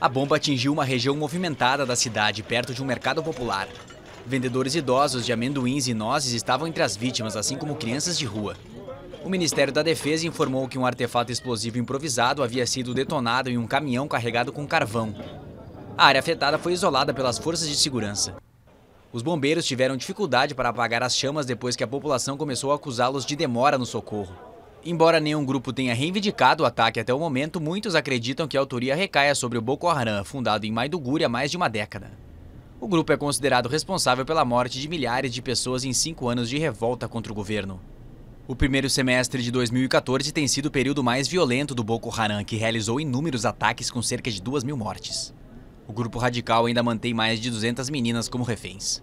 A bomba atingiu uma região movimentada da cidade, perto de um mercado popular. Vendedores idosos de amendoins e nozes estavam entre as vítimas, assim como crianças de rua. O Ministério da Defesa informou que um artefato explosivo improvisado havia sido detonado em um caminhão carregado com carvão. A área afetada foi isolada pelas forças de segurança. Os bombeiros tiveram dificuldade para apagar as chamas depois que a população começou a acusá-los de demora no socorro. Embora nenhum grupo tenha reivindicado o ataque até o momento, muitos acreditam que a autoria recaia sobre o Boko Haram, fundado em Maiduguri há mais de uma década. O grupo é considerado responsável pela morte de milhares de pessoas em cinco anos de revolta contra o governo. O primeiro semestre de 2014 tem sido o período mais violento do Boko Haram, que realizou inúmeros ataques com cerca de 2 mil mortes. O grupo radical ainda mantém mais de 200 meninas como reféns.